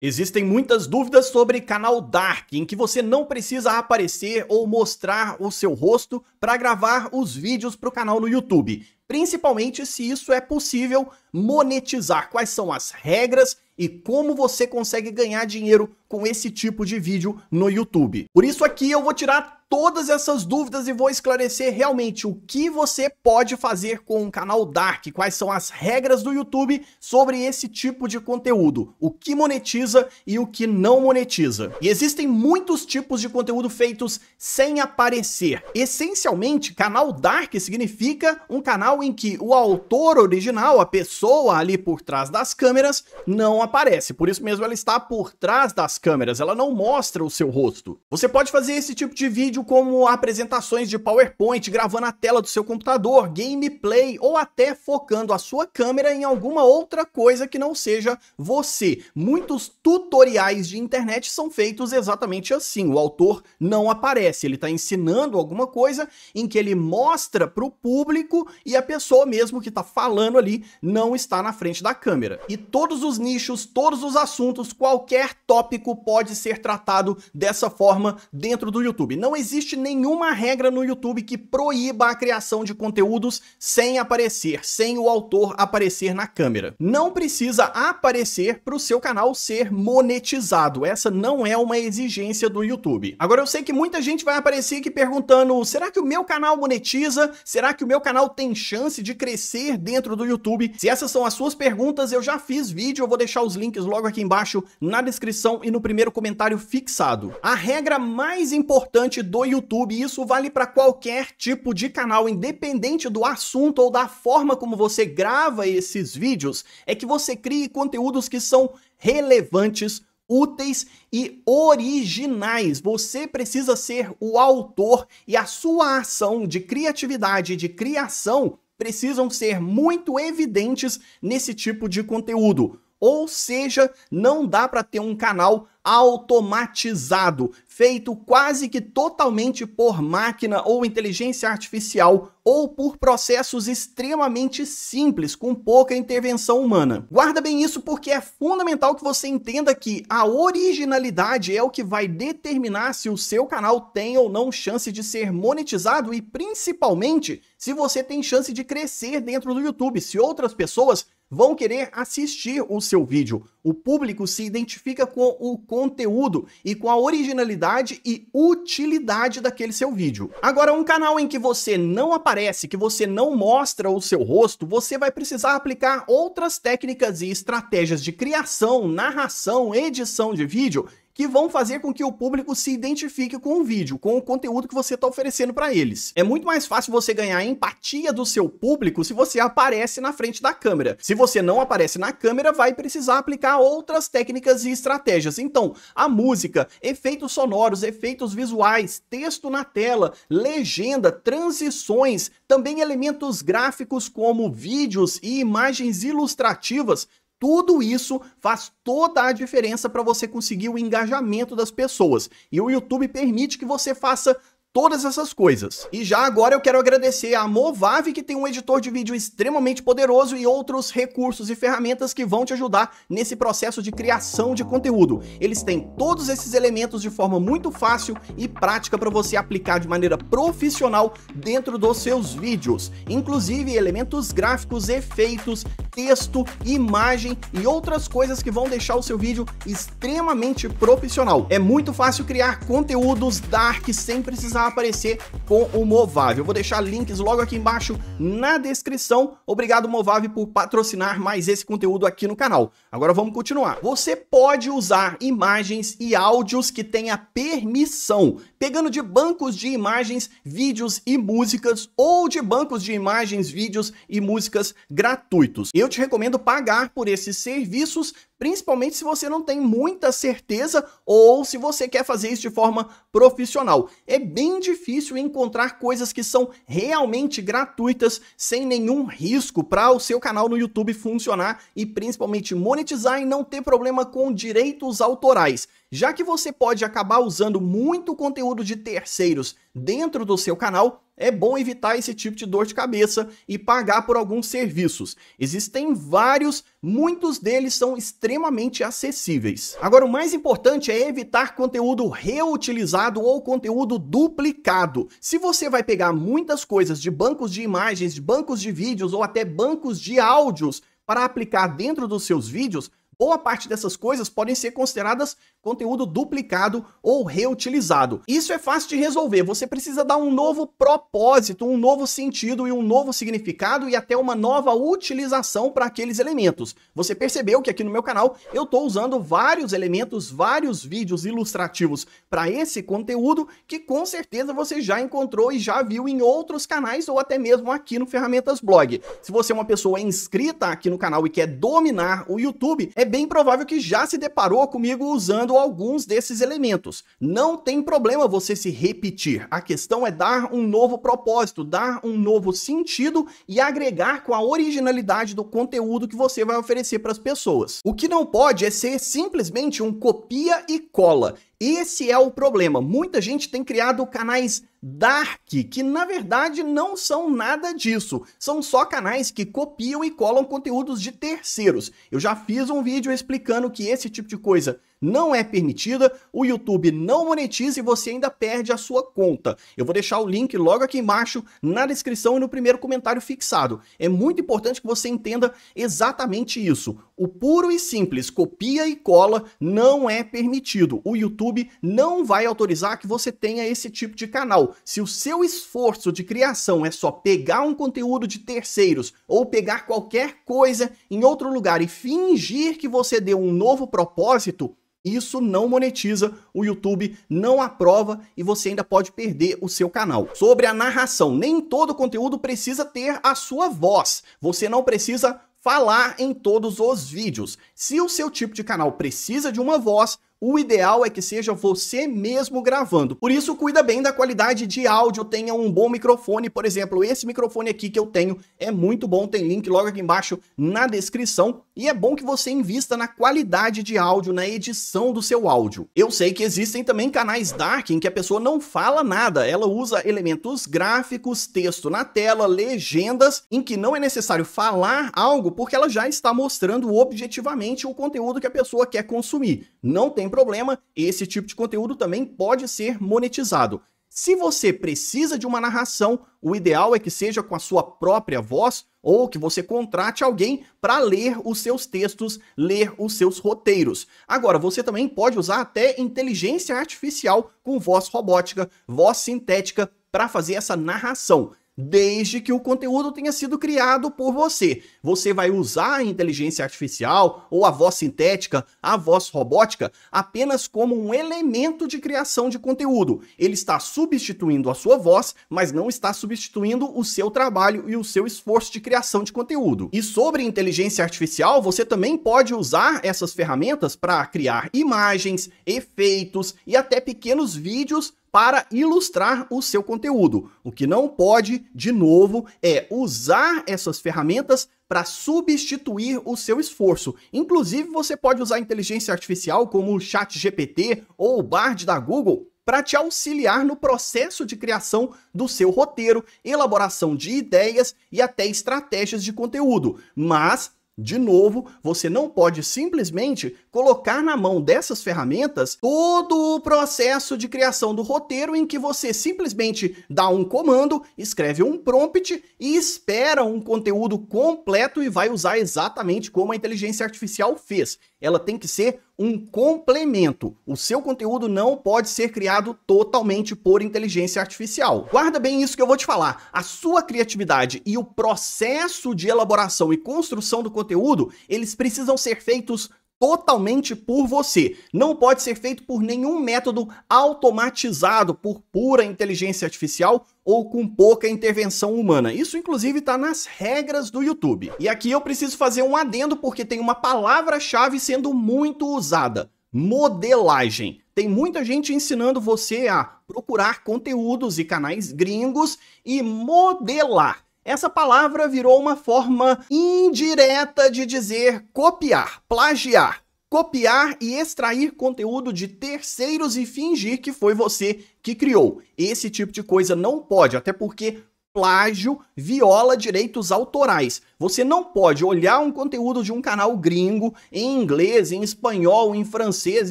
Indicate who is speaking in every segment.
Speaker 1: Existem muitas dúvidas sobre canal Dark, em que você não precisa aparecer ou mostrar o seu rosto para gravar os vídeos para o canal no YouTube, principalmente se isso é possível monetizar, quais são as regras e como você consegue ganhar dinheiro com esse tipo de vídeo no YouTube. Por isso aqui eu vou tirar todas essas dúvidas e vou esclarecer realmente o que você pode fazer com um canal Dark, quais são as regras do YouTube sobre esse tipo de conteúdo, o que monetiza e o que não monetiza. E existem muitos tipos de conteúdo feitos sem aparecer. Essencialmente, canal Dark significa um canal em que o autor original, a pessoa pessoa ali por trás das câmeras não aparece. Por isso mesmo ela está por trás das câmeras, ela não mostra o seu rosto. Você pode fazer esse tipo de vídeo como apresentações de PowerPoint, gravando a tela do seu computador, gameplay ou até focando a sua câmera em alguma outra coisa que não seja você. Muitos tutoriais de internet são feitos exatamente assim. O autor não aparece, ele está ensinando alguma coisa em que ele mostra para o público e a pessoa mesmo que está falando ali não está na frente da câmera. E todos os nichos, todos os assuntos, qualquer tópico pode ser tratado dessa forma dentro do YouTube. Não existe nenhuma regra no YouTube que proíba a criação de conteúdos sem aparecer, sem o autor aparecer na câmera. Não precisa aparecer para o seu canal ser monetizado. Essa não é uma exigência do YouTube. Agora eu sei que muita gente vai aparecer aqui perguntando: será que o meu canal monetiza? Será que o meu canal tem chance de crescer dentro do YouTube? Se essa essas são as suas perguntas, eu já fiz vídeo, eu vou deixar os links logo aqui embaixo na descrição e no primeiro comentário fixado. A regra mais importante do YouTube, e isso vale para qualquer tipo de canal, independente do assunto ou da forma como você grava esses vídeos, é que você crie conteúdos que são relevantes úteis e originais. Você precisa ser o autor e a sua ação de criatividade, de criação, precisam ser muito evidentes nesse tipo de conteúdo. Ou seja, não dá para ter um canal automatizado, feito quase que totalmente por máquina ou inteligência artificial ou por processos extremamente simples, com pouca intervenção humana. Guarda bem isso porque é fundamental que você entenda que a originalidade é o que vai determinar se o seu canal tem ou não chance de ser monetizado e principalmente se você tem chance de crescer dentro do YouTube, se outras pessoas vão querer assistir o seu vídeo. O público se identifica com o conteúdo e com a originalidade e utilidade daquele seu vídeo. Agora, um canal em que você não aparece, que você não mostra o seu rosto, você vai precisar aplicar outras técnicas e estratégias de criação, narração, edição de vídeo que vão fazer com que o público se identifique com o vídeo, com o conteúdo que você está oferecendo para eles. É muito mais fácil você ganhar a empatia do seu público se você aparece na frente da câmera. Se você não aparece na câmera, vai precisar aplicar outras técnicas e estratégias. Então, a música, efeitos sonoros, efeitos visuais, texto na tela, legenda, transições, também elementos gráficos como vídeos e imagens ilustrativas tudo isso faz toda a diferença para você conseguir o engajamento das pessoas. E o YouTube permite que você faça todas essas coisas. E já agora eu quero agradecer a Movave, que tem um editor de vídeo extremamente poderoso e outros recursos e ferramentas que vão te ajudar nesse processo de criação de conteúdo. Eles têm todos esses elementos de forma muito fácil e prática para você aplicar de maneira profissional dentro dos seus vídeos, inclusive elementos gráficos, efeitos, texto, imagem e outras coisas que vão deixar o seu vídeo extremamente profissional. É muito fácil criar conteúdos dark sem precisar aparecer com o Movavi. Eu vou deixar links logo aqui embaixo na descrição. Obrigado Movavi por patrocinar mais esse conteúdo aqui no canal. Agora vamos continuar. Você pode usar imagens e áudios que tenha permissão, pegando de bancos de imagens, vídeos e músicas ou de bancos de imagens, vídeos e músicas gratuitos. Eu eu te recomendo pagar por esses serviços, principalmente se você não tem muita certeza ou se você quer fazer isso de forma profissional. É bem difícil encontrar coisas que são realmente gratuitas, sem nenhum risco para o seu canal no YouTube funcionar e principalmente monetizar e não ter problema com direitos autorais. Já que você pode acabar usando muito conteúdo de terceiros dentro do seu canal, é bom evitar esse tipo de dor de cabeça e pagar por alguns serviços. Existem vários, muitos deles são extremamente acessíveis. Agora, o mais importante é evitar conteúdo reutilizado ou conteúdo duplicado. Se você vai pegar muitas coisas de bancos de imagens, de bancos de vídeos ou até bancos de áudios para aplicar dentro dos seus vídeos, Boa parte dessas coisas podem ser consideradas conteúdo duplicado ou reutilizado. Isso é fácil de resolver, você precisa dar um novo propósito, um novo sentido e um novo significado e até uma nova utilização para aqueles elementos. Você percebeu que aqui no meu canal eu estou usando vários elementos, vários vídeos ilustrativos para esse conteúdo que com certeza você já encontrou e já viu em outros canais ou até mesmo aqui no Ferramentas Blog. Se você é uma pessoa inscrita aqui no canal e quer dominar o YouTube, é bem provável que já se deparou comigo usando alguns desses elementos. Não tem problema você se repetir. A questão é dar um novo propósito, dar um novo sentido e agregar com a originalidade do conteúdo que você vai oferecer para as pessoas. O que não pode é ser simplesmente um copia e cola. Esse é o problema. Muita gente tem criado canais Dark, que na verdade não são nada disso, são só canais que copiam e colam conteúdos de terceiros. Eu já fiz um vídeo explicando que esse tipo de coisa não é permitida, o YouTube não monetiza e você ainda perde a sua conta. Eu vou deixar o link logo aqui embaixo na descrição e no primeiro comentário fixado. É muito importante que você entenda exatamente isso. O puro e simples copia e cola não é permitido. O YouTube não vai autorizar que você tenha esse tipo de canal. Se o seu esforço de criação é só pegar um conteúdo de terceiros ou pegar qualquer coisa em outro lugar e fingir que você deu um novo propósito, isso não monetiza, o YouTube não aprova e você ainda pode perder o seu canal. Sobre a narração, nem todo conteúdo precisa ter a sua voz. Você não precisa falar em todos os vídeos. Se o seu tipo de canal precisa de uma voz, o ideal é que seja você mesmo gravando. Por isso, cuida bem da qualidade de áudio, tenha um bom microfone. Por exemplo, esse microfone aqui que eu tenho é muito bom, tem link logo aqui embaixo na descrição. E é bom que você invista na qualidade de áudio, na edição do seu áudio. Eu sei que existem também canais dark em que a pessoa não fala nada, ela usa elementos gráficos, texto na tela, legendas, em que não é necessário falar algo porque ela já está mostrando objetivamente o conteúdo que a pessoa quer consumir. Não tem problema, esse tipo de conteúdo também pode ser monetizado. Se você precisa de uma narração, o ideal é que seja com a sua própria voz ou que você contrate alguém para ler os seus textos, ler os seus roteiros. Agora, você também pode usar até inteligência artificial com voz robótica, voz sintética para fazer essa narração desde que o conteúdo tenha sido criado por você. Você vai usar a inteligência artificial ou a voz sintética, a voz robótica, apenas como um elemento de criação de conteúdo. Ele está substituindo a sua voz, mas não está substituindo o seu trabalho e o seu esforço de criação de conteúdo. E sobre inteligência artificial, você também pode usar essas ferramentas para criar imagens, efeitos e até pequenos vídeos para ilustrar o seu conteúdo. O que não pode, de novo, é usar essas ferramentas para substituir o seu esforço. Inclusive, você pode usar inteligência artificial como o Chat GPT ou o Bard da Google para te auxiliar no processo de criação do seu roteiro, elaboração de ideias e até estratégias de conteúdo. Mas de novo, você não pode simplesmente colocar na mão dessas ferramentas todo o processo de criação do roteiro em que você simplesmente dá um comando, escreve um prompt e espera um conteúdo completo e vai usar exatamente como a inteligência artificial fez. Ela tem que ser um complemento. O seu conteúdo não pode ser criado totalmente por inteligência artificial. Guarda bem isso que eu vou te falar. A sua criatividade e o processo de elaboração e construção do conteúdo, eles precisam ser feitos totalmente por você. Não pode ser feito por nenhum método automatizado, por pura inteligência artificial ou com pouca intervenção humana. Isso, inclusive, está nas regras do YouTube. E aqui eu preciso fazer um adendo porque tem uma palavra-chave sendo muito usada: modelagem. Tem muita gente ensinando você a procurar conteúdos e canais gringos e modelar. Essa palavra virou uma forma indireta de dizer copiar, plagiar. Copiar e extrair conteúdo de terceiros e fingir que foi você que criou. Esse tipo de coisa não pode, até porque plágio viola direitos autorais. Você não pode olhar um conteúdo de um canal gringo em inglês, em espanhol, em francês,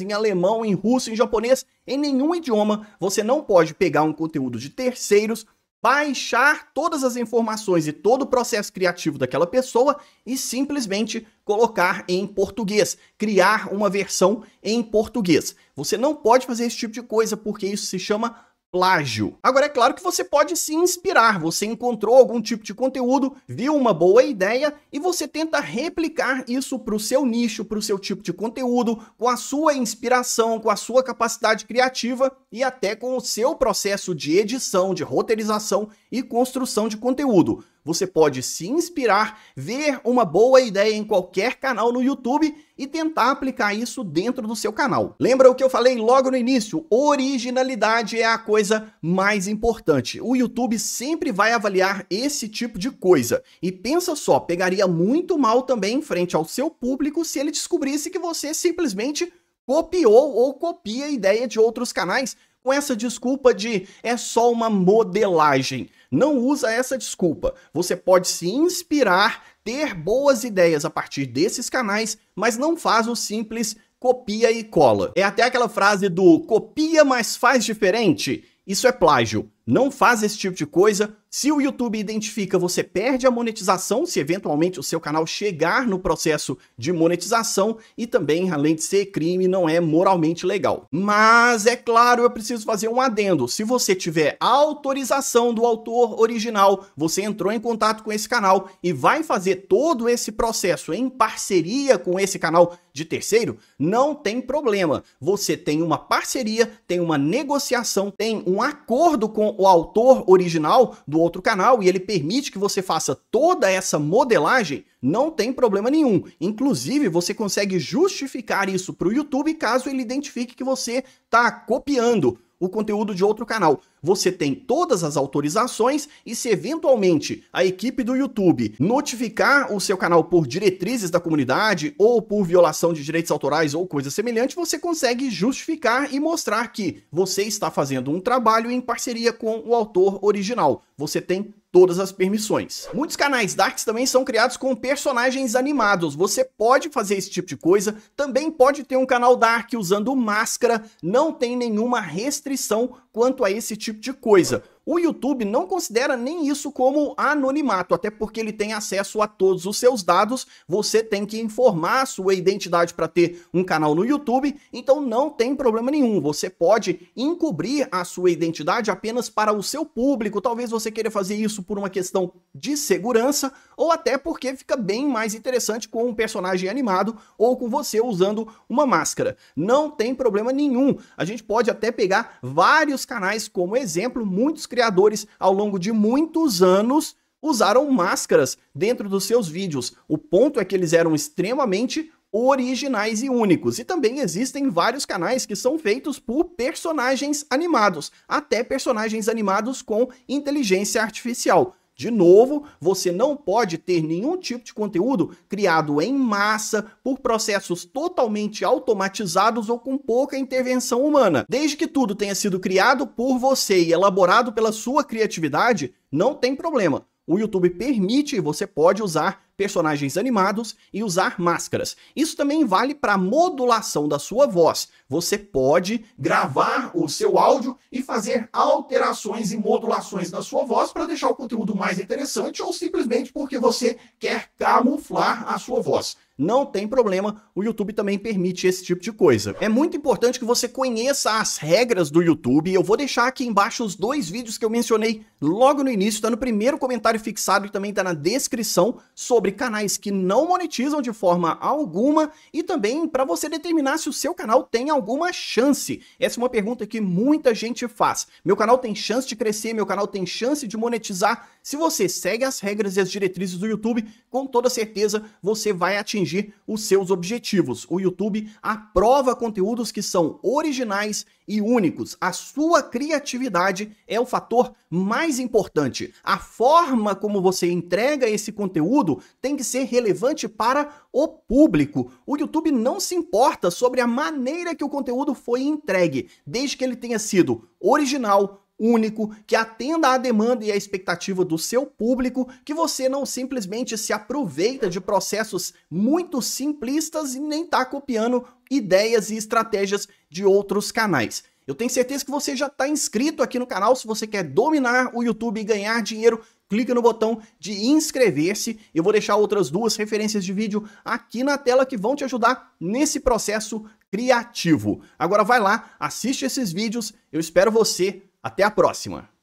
Speaker 1: em alemão, em russo, em japonês, em nenhum idioma. Você não pode pegar um conteúdo de terceiros baixar todas as informações e todo o processo criativo daquela pessoa e simplesmente colocar em português, criar uma versão em português. Você não pode fazer esse tipo de coisa porque isso se chama plágio. Agora, é claro que você pode se inspirar, você encontrou algum tipo de conteúdo, viu uma boa ideia e você tenta replicar isso para o seu nicho, para o seu tipo de conteúdo, com a sua inspiração, com a sua capacidade criativa e até com o seu processo de edição, de roteirização e construção de conteúdo. Você pode se inspirar, ver uma boa ideia em qualquer canal no YouTube e tentar aplicar isso dentro do seu canal. Lembra o que eu falei logo no início? Originalidade é a coisa mais importante. O YouTube sempre vai avaliar esse tipo de coisa. E pensa só, pegaria muito mal também em frente ao seu público se ele descobrisse que você simplesmente copiou ou copia a ideia de outros canais com essa desculpa de é só uma modelagem. Não usa essa desculpa. Você pode se inspirar, ter boas ideias a partir desses canais, mas não faz o simples copia e cola. É até aquela frase do copia, mas faz diferente. Isso é plágio. Não faz esse tipo de coisa. Se o YouTube identifica, você perde a monetização, se eventualmente o seu canal chegar no processo de monetização e também, além de ser crime, não é moralmente legal. Mas é claro, eu preciso fazer um adendo. Se você tiver autorização do autor original, você entrou em contato com esse canal e vai fazer todo esse processo em parceria com esse canal de terceiro, não tem problema. Você tem uma parceria, tem uma negociação, tem um acordo com o autor original do outro canal e ele permite que você faça toda essa modelagem, não tem problema nenhum. Inclusive, você consegue justificar isso para o YouTube caso ele identifique que você está copiando o conteúdo de outro canal. Você tem todas as autorizações e se eventualmente a equipe do YouTube notificar o seu canal por diretrizes da comunidade ou por violação de direitos autorais ou coisa semelhante, você consegue justificar e mostrar que você está fazendo um trabalho em parceria com o autor original. Você tem todas as permissões. Muitos canais Darks também são criados com personagens animados. Você pode fazer esse tipo de coisa. Também pode ter um canal Dark usando máscara. Não tem nenhuma restrição quanto a esse tipo de coisa. O YouTube não considera nem isso como anonimato, até porque ele tem acesso a todos os seus dados. Você tem que informar a sua identidade para ter um canal no YouTube, então não tem problema nenhum. Você pode encobrir a sua identidade apenas para o seu público. Talvez você queira fazer isso por uma questão de segurança ou até porque fica bem mais interessante com um personagem animado ou com você usando uma máscara. Não tem problema nenhum. A gente pode até pegar vários canais como exemplo, muitos criadores, ao longo de muitos anos, usaram máscaras dentro dos seus vídeos. O ponto é que eles eram extremamente originais e únicos. E também existem vários canais que são feitos por personagens animados, até personagens animados com inteligência artificial. De novo, você não pode ter nenhum tipo de conteúdo criado em massa por processos totalmente automatizados ou com pouca intervenção humana. Desde que tudo tenha sido criado por você e elaborado pela sua criatividade, não tem problema o YouTube permite, você pode usar personagens animados e usar máscaras. Isso também vale para modulação da sua voz. Você pode gravar o seu áudio e fazer alterações e modulações na sua voz para deixar o conteúdo mais interessante ou simplesmente porque você quer camuflar a sua voz. Não tem problema, o YouTube também permite esse tipo de coisa. É muito importante que você conheça as regras do YouTube. Eu vou deixar aqui embaixo os dois vídeos que eu mencionei logo no início, está no primeiro comentário fixado e também está na descrição sobre canais que não monetizam de forma alguma e também para você determinar se o seu canal tem alguma chance. Essa é uma pergunta que muita gente faz. Meu canal tem chance de crescer, meu canal tem chance de monetizar. Se você segue as regras e as diretrizes do YouTube, com toda certeza você vai atingir atingir os seus objetivos. O YouTube aprova conteúdos que são originais e únicos. A sua criatividade é o fator mais importante. A forma como você entrega esse conteúdo tem que ser relevante para o público. O YouTube não se importa sobre a maneira que o conteúdo foi entregue, desde que ele tenha sido original, único, que atenda à demanda e à expectativa do seu público, que você não simplesmente se aproveita de processos muito simplistas e nem está copiando ideias e estratégias de outros canais. Eu tenho certeza que você já está inscrito aqui no canal. Se você quer dominar o YouTube e ganhar dinheiro, clica no botão de inscrever-se. Eu vou deixar outras duas referências de vídeo aqui na tela que vão te ajudar nesse processo criativo. Agora vai lá, assiste esses vídeos. Eu espero você até a próxima!